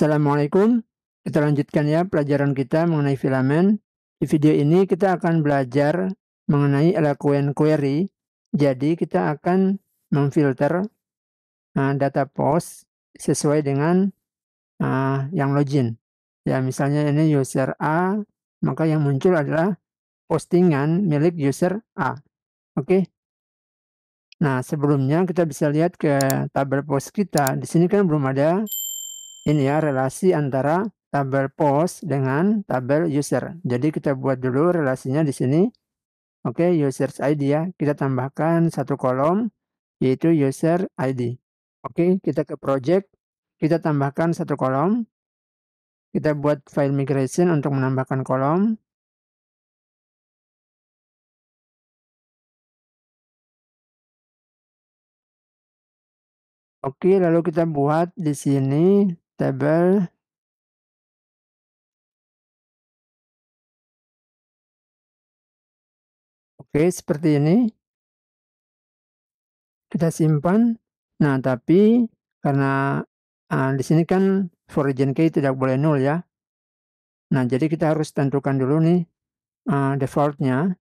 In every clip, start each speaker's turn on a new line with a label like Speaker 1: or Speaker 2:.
Speaker 1: Assalamualaikum. Kita lanjutkan ya pelajaran kita mengenai filamen. Di video ini kita akan belajar mengenai eloquent query. Jadi kita akan memfilter uh, data post sesuai dengan uh, yang login. Ya misalnya ini user A, maka yang muncul adalah postingan milik user A. Oke. Okay? Nah sebelumnya kita bisa lihat ke tabel post kita. Di sini kan belum ada ini ya relasi antara tabel post dengan tabel user. Jadi kita buat dulu relasinya di sini. Oke, okay, users ID ya. Kita tambahkan satu kolom yaitu user ID. Oke, okay, kita ke project, kita tambahkan satu kolom. Kita buat file migration untuk menambahkan kolom.
Speaker 2: Oke, lalu kita buat di sini table Oke, seperti ini.
Speaker 1: Kita simpan. Nah, tapi karena uh, di sini kan region key tidak boleh nol ya. Nah, jadi kita harus tentukan dulu nih uh, defaultnya.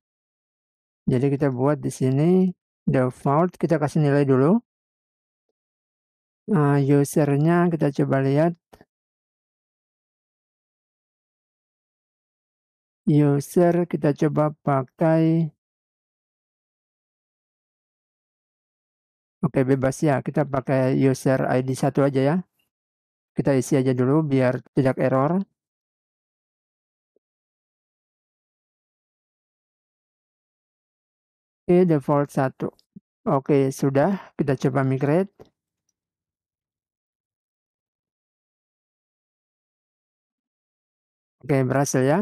Speaker 1: Jadi kita buat di sini default, kita kasih nilai dulu uh, usernya kita coba lihat
Speaker 2: user kita coba pakai Oke bebas ya kita pakai user ID satu aja ya kita isi aja dulu biar tidak error Oke default satu Oke sudah kita coba migrate Oke, berhasil ya.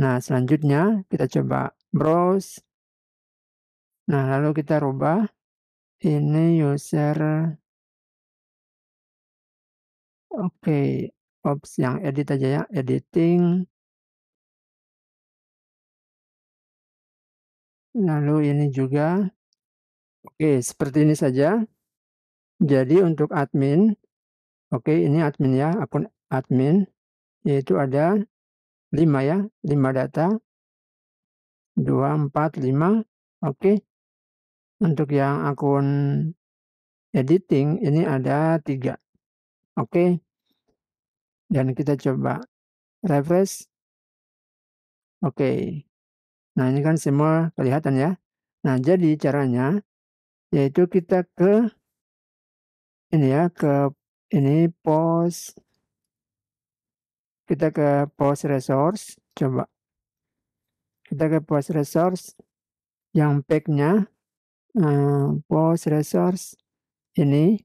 Speaker 2: Nah, selanjutnya kita coba browse. Nah, lalu kita rubah ini user Oke, okay. ops yang edit aja ya, editing. Lalu ini juga.
Speaker 1: Oke, okay, seperti ini saja. Jadi untuk admin, oke okay, ini admin ya, akun admin yaitu ada lima ya, lima
Speaker 2: data. Dua, empat, lima. Oke. Untuk yang akun editing ini ada tiga. Oke.
Speaker 1: Dan kita coba refresh. Oke. Nah ini kan semua kelihatan ya. Nah jadi caranya yaitu kita ke ini ya ke ini post kita ke post resource, coba. Kita ke post resource yang packnya eh, post resource ini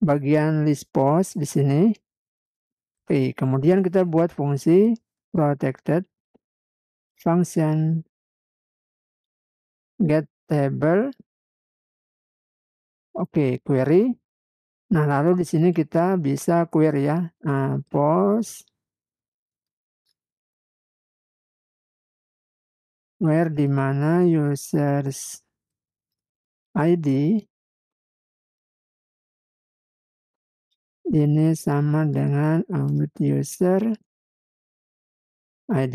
Speaker 1: bagian list post di sini. Oke, kemudian kita buat fungsi
Speaker 2: protected function get table. Oke, query Nah, lalu di sini kita bisa query ya. Nah, post where di mana users ID ini sama dengan out user ID.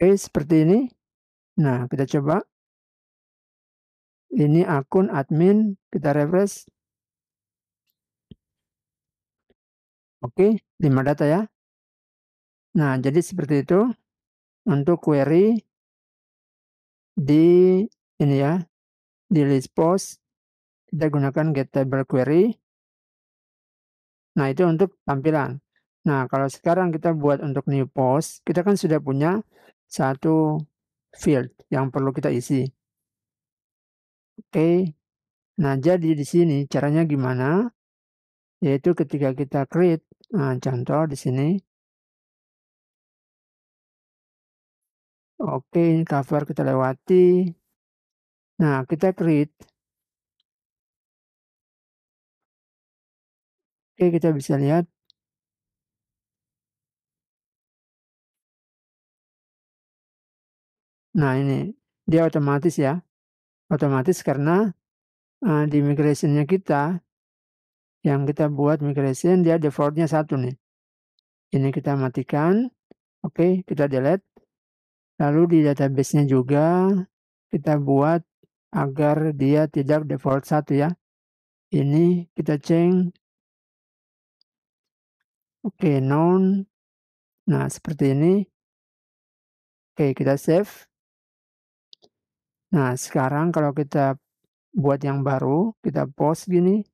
Speaker 2: Oke, eh, seperti ini. Nah, kita coba. Ini
Speaker 1: akun admin, kita refresh. Oke, 5 data ya. Nah, jadi seperti itu
Speaker 2: untuk query di ini ya, di list
Speaker 1: post kita gunakan get table query. Nah, itu untuk tampilan. Nah, kalau sekarang kita buat untuk new post, kita kan sudah punya satu field yang perlu kita isi. Oke. Nah, jadi di sini caranya gimana? Yaitu ketika kita
Speaker 2: create nah, contoh di sini Oke, cover kita lewati. Nah, kita create. Oke, kita bisa lihat.
Speaker 1: Nah, ini. Dia otomatis ya. Otomatis karena uh, di migrationnya kita, yang kita buat migration, dia defaultnya satu nih. Ini kita matikan, oke, okay, kita delete. Lalu di database-nya juga kita buat agar dia tidak default satu ya. Ini kita change.
Speaker 2: Oke, okay, Nah, seperti ini.
Speaker 1: Oke, okay, kita save. Nah, sekarang kalau kita buat yang baru, kita post gini.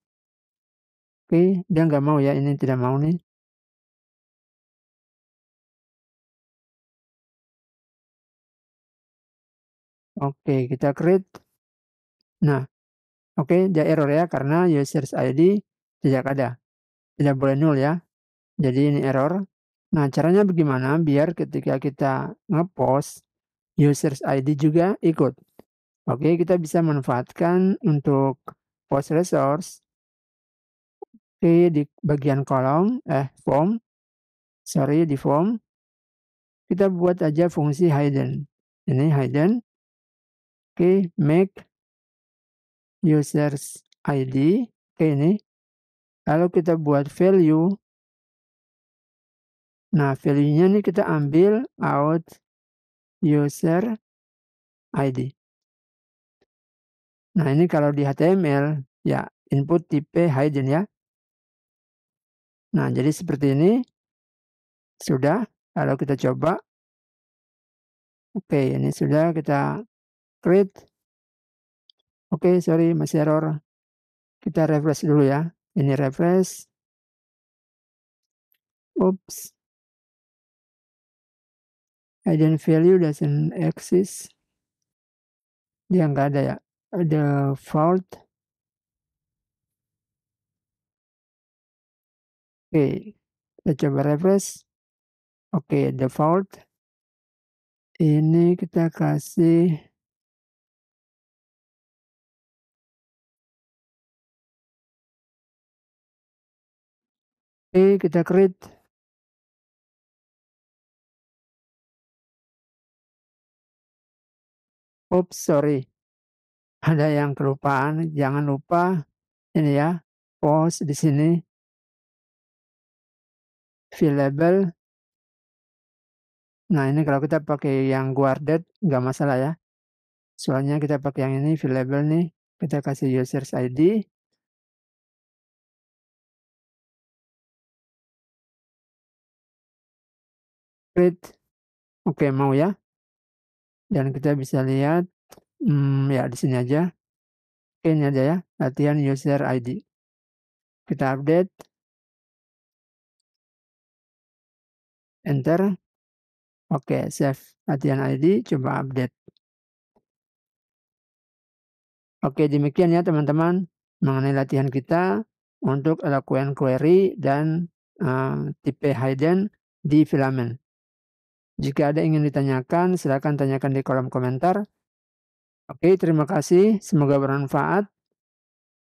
Speaker 1: Oke, dia nggak mau ya, ini tidak
Speaker 2: mau nih. Oke, kita create. Nah,
Speaker 1: oke, dia error ya, karena users ID tidak ada. Tidak boleh nol ya. Jadi ini error. Nah, caranya bagaimana biar ketika kita ngepost, users ID juga ikut. Oke, kita bisa manfaatkan untuk post resource. Oke, di bagian kolom, eh, form. Sorry, di form. Kita buat aja fungsi
Speaker 2: hidden. Ini hidden. Oke, make users ID. Oke, ini. Lalu kita buat value. Nah, value-nya ini kita ambil out user ID. Nah ini kalau di HTML ya input tipe hidden ya. Nah jadi seperti ini. Sudah. Kalau kita coba. Oke ini sudah kita create. Oke sorry masih error. Kita refresh dulu ya. Ini refresh. Oops. Hidden value doesn't exist. Dia nggak ada ya the fault oke okay, kita coba refresh oke okay, the fault ini kita kasih oke okay, kita create Oops, sorry ada yang kelupaan, jangan lupa ini ya, pause di sini. fillable. Nah, ini kalau kita pakai yang guarded, nggak masalah ya. Soalnya kita pakai yang ini, fillable nih. Kita kasih users ID. Create. Oke, okay, mau ya. Dan kita bisa lihat Hmm, ya di sini aja. Oke, ini aja ya, latihan user ID. Kita update. Enter. Oke, save
Speaker 1: latihan ID, coba update. Oke, demikian ya teman-teman mengenai latihan kita untuk eloquent query dan uh, tipe hidden di filament. Jika ada yang ingin ditanyakan, silakan tanyakan di kolom komentar. Oke, terima kasih. Semoga bermanfaat.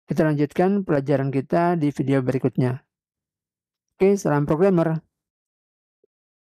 Speaker 1: Kita lanjutkan pelajaran kita di video berikutnya.
Speaker 2: Oke, salam programmer.